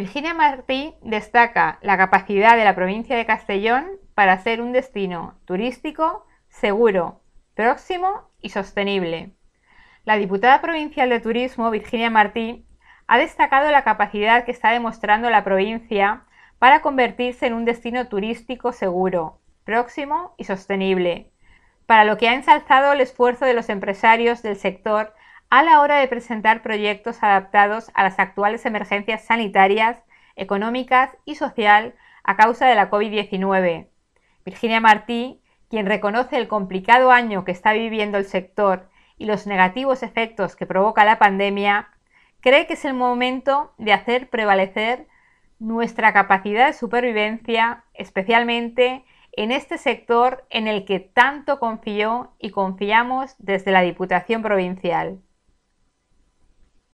Virginia Martí destaca la capacidad de la provincia de Castellón para ser un destino turístico, seguro, próximo y sostenible. La diputada provincial de Turismo, Virginia Martí, ha destacado la capacidad que está demostrando la provincia para convertirse en un destino turístico seguro, próximo y sostenible, para lo que ha ensalzado el esfuerzo de los empresarios del sector a la hora de presentar proyectos adaptados a las actuales emergencias sanitarias, económicas y social a causa de la COVID-19. Virginia Martí, quien reconoce el complicado año que está viviendo el sector y los negativos efectos que provoca la pandemia, cree que es el momento de hacer prevalecer nuestra capacidad de supervivencia, especialmente en este sector en el que tanto confió y confiamos desde la Diputación Provincial.